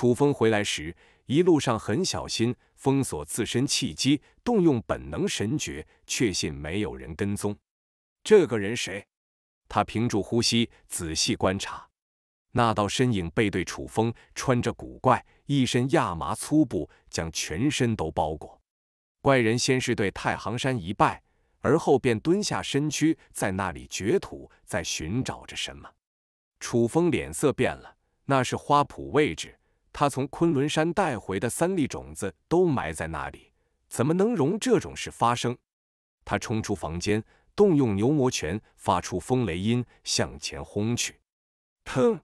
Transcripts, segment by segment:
楚风回来时，一路上很小心，封锁自身气机，动用本能神诀，确信没有人跟踪。这个人谁？他屏住呼吸，仔细观察。那道身影背对楚风，穿着古怪，一身亚麻粗布将全身都包裹。怪人先是对太行山一拜，而后便蹲下身躯，在那里掘土，在寻找着什么。楚风脸色变了，那是花圃位置。他从昆仑山带回的三粒种子都埋在那里，怎么能容这种事发生？他冲出房间，动用牛魔拳，发出风雷音，向前轰去。砰！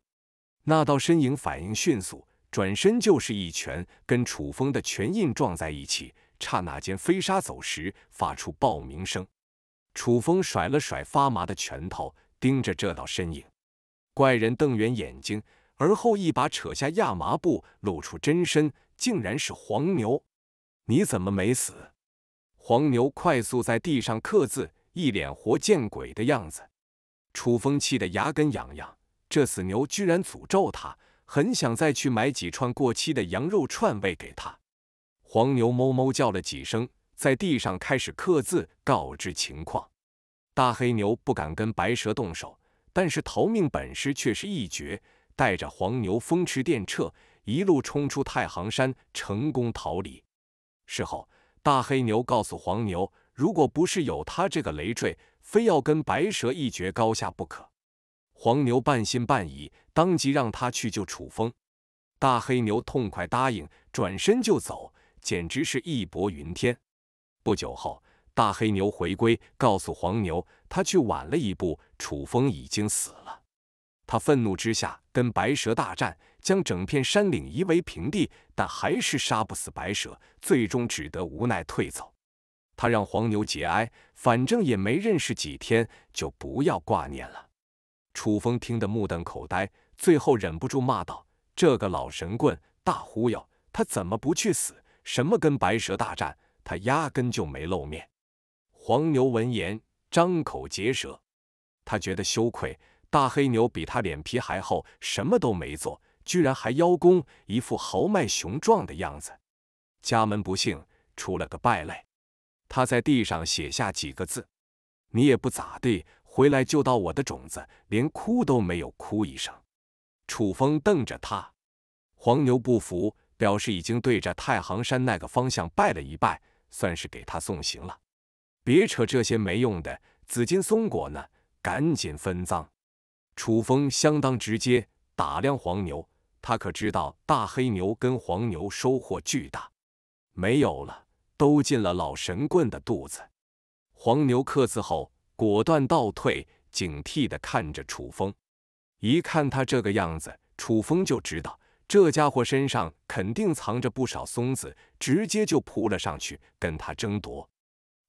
那道身影反应迅速，转身就是一拳，跟楚风的拳印撞在一起，刹那间飞沙走石，发出爆鸣声。楚风甩了甩发麻的拳头，盯着这道身影。怪人瞪圆眼睛。而后一把扯下亚麻布，露出真身，竟然是黄牛。你怎么没死？黄牛快速在地上刻字，一脸活见鬼的样子。楚风气得牙根痒痒，这死牛居然诅咒他，很想再去买几串过期的羊肉串喂给他。黄牛哞哞叫了几声，在地上开始刻字，告知情况。大黑牛不敢跟白蛇动手，但是逃命本事却是一绝。带着黄牛风驰电掣，一路冲出太行山，成功逃离。事后，大黑牛告诉黄牛，如果不是有他这个累赘，非要跟白蛇一决高下不可。黄牛半信半疑，当即让他去救楚风。大黑牛痛快答应，转身就走，简直是义薄云天。不久后，大黑牛回归，告诉黄牛，他去晚了一步，楚风已经死了。他愤怒之下跟白蛇大战，将整片山岭夷为平地，但还是杀不死白蛇，最终只得无奈退走。他让黄牛节哀，反正也没认识几天，就不要挂念了。楚风听得目瞪口呆，最后忍不住骂道：“这个老神棍，大忽悠！他怎么不去死？什么跟白蛇大战，他压根就没露面。”黄牛闻言张口结舌，他觉得羞愧。大黑牛比他脸皮还厚，什么都没做，居然还邀功，一副豪迈雄壮的样子。家门不幸，出了个败类。他在地上写下几个字：“你也不咋地，回来就到我的种子，连哭都没有哭一声。”楚风瞪着他，黄牛不服，表示已经对着太行山那个方向拜了一拜，算是给他送行了。别扯这些没用的，紫金松果呢？赶紧分赃。楚风相当直接，打量黄牛，他可知道大黑牛跟黄牛收获巨大，没有了，都进了老神棍的肚子。黄牛刻字后，果断倒退，警惕的看着楚风。一看他这个样子，楚风就知道这家伙身上肯定藏着不少松子，直接就扑了上去，跟他争夺。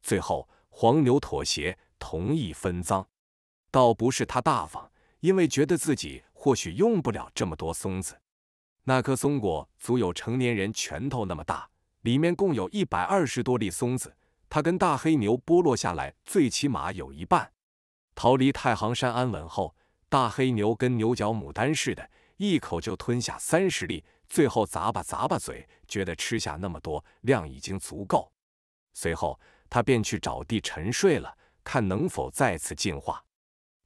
最后，黄牛妥协，同意分赃，倒不是他大方。因为觉得自己或许用不了这么多松子，那颗松果足有成年人拳头那么大，里面共有一百二十多粒松子。他跟大黑牛剥落下来，最起码有一半。逃离太行山安稳后，大黑牛跟牛角牡丹似的，一口就吞下三十粒，最后咂吧咂吧嘴，觉得吃下那么多量已经足够。随后，他便去找地沉睡了，看能否再次进化。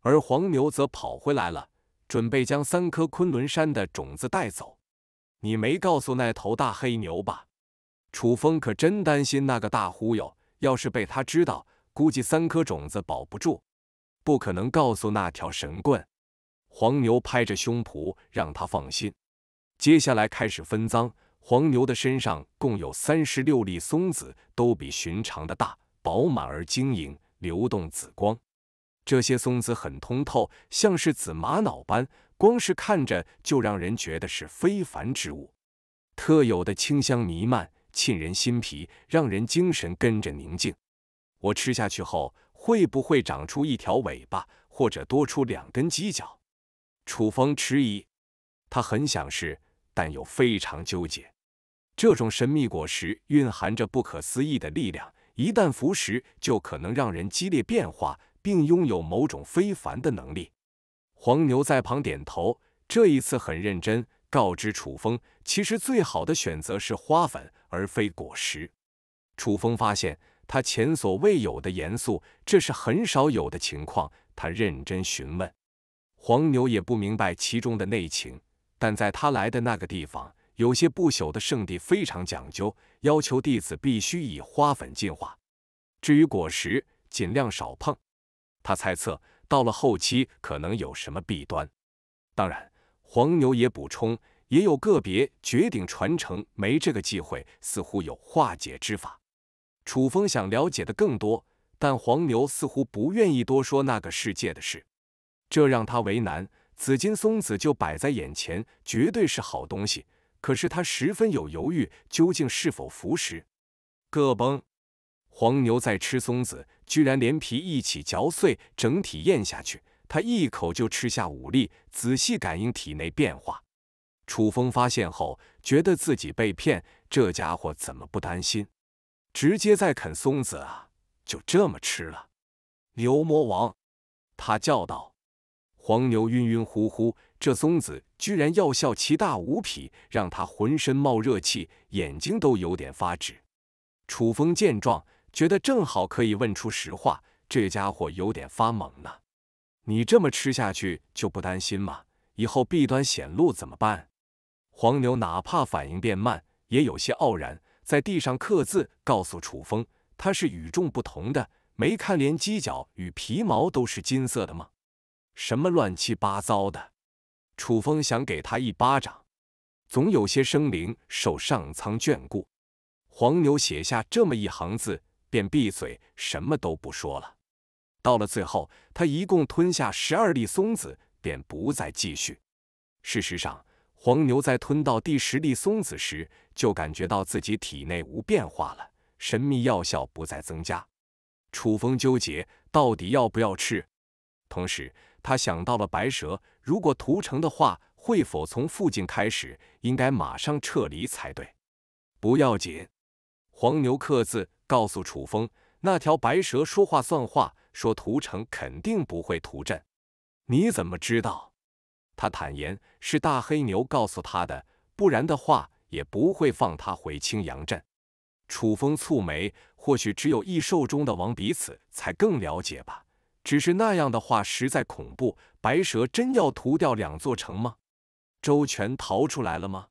而黄牛则跑回来了，准备将三颗昆仑山的种子带走。你没告诉那头大黑牛吧？楚风可真担心那个大忽悠，要是被他知道，估计三颗种子保不住。不可能告诉那条神棍。黄牛拍着胸脯让他放心。接下来开始分赃。黄牛的身上共有三十六粒松子，都比寻常的大，饱满而晶莹，流动紫光。这些松子很通透，像是紫玛瑙般，光是看着就让人觉得是非凡之物。特有的清香弥漫，沁人心脾，让人精神跟着宁静。我吃下去后，会不会长出一条尾巴，或者多出两根犄角？楚风迟疑，他很想试，但又非常纠结。这种神秘果实蕴含着不可思议的力量，一旦服食，就可能让人激烈变化。并拥有某种非凡的能力。黄牛在旁点头，这一次很认真，告知楚风，其实最好的选择是花粉而非果实。楚风发现他前所未有的严肃，这是很少有的情况。他认真询问，黄牛也不明白其中的内情，但在他来的那个地方，有些不朽的圣地非常讲究，要求弟子必须以花粉进化，至于果实，尽量少碰。他猜测到了后期可能有什么弊端，当然，黄牛也补充，也有个别绝顶传承没这个机会，似乎有化解之法。楚风想了解的更多，但黄牛似乎不愿意多说那个世界的事，这让他为难。紫金松子就摆在眼前，绝对是好东西，可是他十分有犹豫，究竟是否服食？各崩。黄牛在吃松子，居然连皮一起嚼碎，整体咽下去。他一口就吃下五粒，仔细感应体内变化。楚风发现后，觉得自己被骗。这家伙怎么不担心？直接在啃松子啊？就这么吃了？牛魔王，他叫道。黄牛晕晕乎乎，这松子居然药效奇大无比，让他浑身冒热气，眼睛都有点发直。楚风见状。觉得正好可以问出实话，这家伙有点发懵呢。你这么吃下去就不担心吗？以后弊端显露怎么办？黄牛哪怕反应变慢，也有些傲然，在地上刻字，告诉楚风，他是与众不同的。没看连犄角与皮毛都是金色的吗？什么乱七八糟的！楚风想给他一巴掌。总有些生灵受上苍眷顾。黄牛写下这么一行字。便闭嘴，什么都不说了。到了最后，他一共吞下十二粒松子，便不再继续。事实上，黄牛在吞到第十粒松子时，就感觉到自己体内无变化了，神秘药效不再增加。楚风纠结，到底要不要吃？同时，他想到了白蛇，如果屠城的话，会否从附近开始？应该马上撤离才对。不要紧，黄牛刻字。告诉楚风，那条白蛇说话算话，说屠城肯定不会屠镇。你怎么知道？他坦言是大黑牛告诉他的，不然的话也不会放他回青阳镇。楚风蹙眉，或许只有异兽中的王彼此才更了解吧。只是那样的话实在恐怖。白蛇真要屠掉两座城吗？周全逃出来了吗？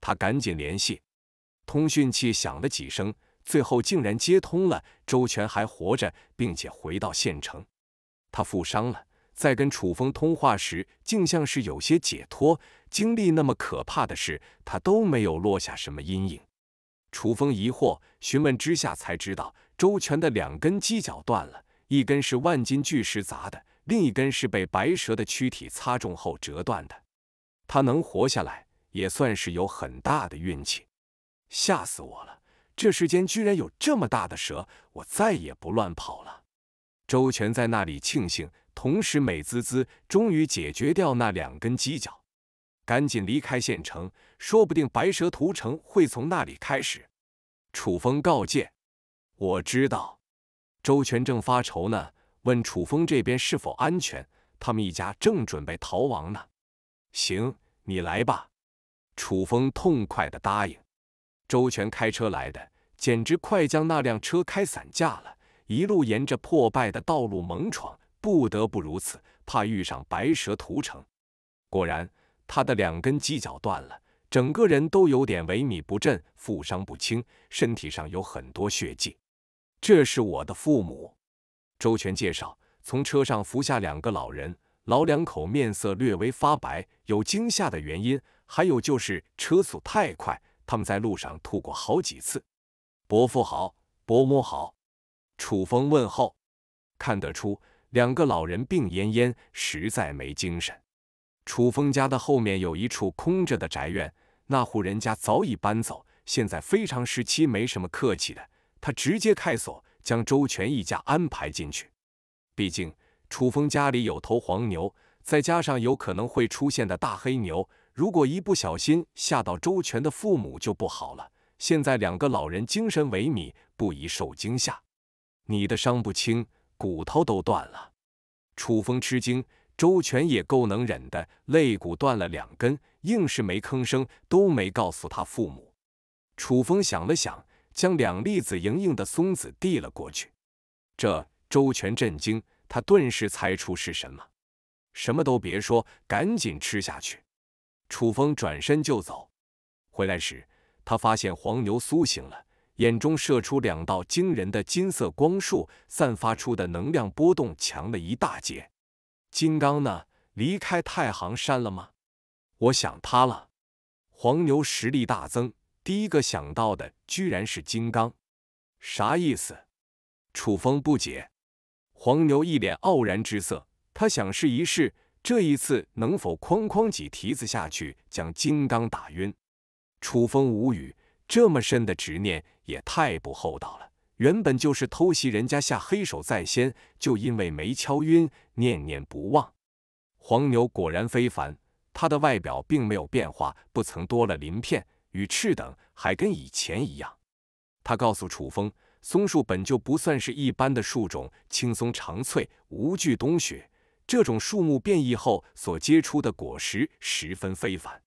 他赶紧联系，通讯器响了几声。最后竟然接通了，周全还活着，并且回到县城。他负伤了，在跟楚风通话时，竟像是有些解脱。经历那么可怕的事，他都没有落下什么阴影。楚风疑惑询问之下，才知道周全的两根犄角断了，一根是万斤巨石砸的，另一根是被白蛇的躯体擦中后折断的。他能活下来，也算是有很大的运气。吓死我了！这世间居然有这么大的蛇，我再也不乱跑了。周全在那里庆幸，同时美滋滋，终于解决掉那两根犄角，赶紧离开县城，说不定白蛇屠城会从那里开始。楚风告诫：“我知道。”周全正发愁呢，问楚风这边是否安全，他们一家正准备逃亡呢。行，你来吧。楚风痛快地答应。周全开车来的，简直快将那辆车开散架了，一路沿着破败的道路猛闯，不得不如此，怕遇上白蛇屠城。果然，他的两根犄角断了，整个人都有点萎靡不振，负伤不轻，身体上有很多血迹。这是我的父母，周全介绍，从车上扶下两个老人，老两口面色略微发白，有惊吓的原因，还有就是车速太快。他们在路上吐过好几次。伯父好，伯母好，楚风问候。看得出，两个老人病恹恹，实在没精神。楚风家的后面有一处空着的宅院，那户人家早已搬走。现在非常时期，没什么客气的，他直接开锁，将周全一家安排进去。毕竟楚风家里有头黄牛，再加上有可能会出现的大黑牛。如果一不小心吓到周全的父母就不好了。现在两个老人精神萎靡，不宜受惊吓。你的伤不轻，骨头都断了。楚风吃惊，周全也够能忍的，肋骨断了两根，硬是没吭声，都没告诉他父母。楚风想了想，将两粒子莹莹的松子递了过去。这周全震惊，他顿时猜出是什么。什么都别说，赶紧吃下去。楚风转身就走，回来时，他发现黄牛苏醒了，眼中射出两道惊人的金色光束，散发出的能量波动强了一大截。金刚呢？离开太行山了吗？我想他了。黄牛实力大增，第一个想到的居然是金刚，啥意思？楚风不解。黄牛一脸傲然之色，他想试一试。这一次能否哐哐几蹄子下去将金刚打晕？楚风无语，这么深的执念也太不厚道了。原本就是偷袭人家下黑手在先，就因为没敲晕，念念不忘。黄牛果然非凡，他的外表并没有变化，不曾多了鳞片羽翅等，还跟以前一样。他告诉楚风，松树本就不算是一般的树种，青松长翠，无惧冬雪。这种树木变异后所结出的果实十分非凡。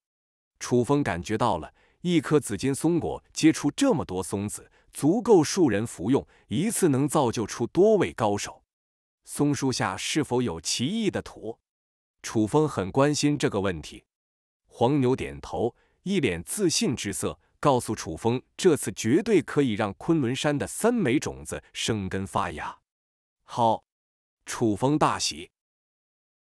楚风感觉到了，一颗紫金松果结出这么多松子，足够数人服用，一次能造就出多位高手。松树下是否有奇异的土？楚风很关心这个问题。黄牛点头，一脸自信之色，告诉楚风，这次绝对可以让昆仑山的三枚种子生根发芽。好，楚风大喜。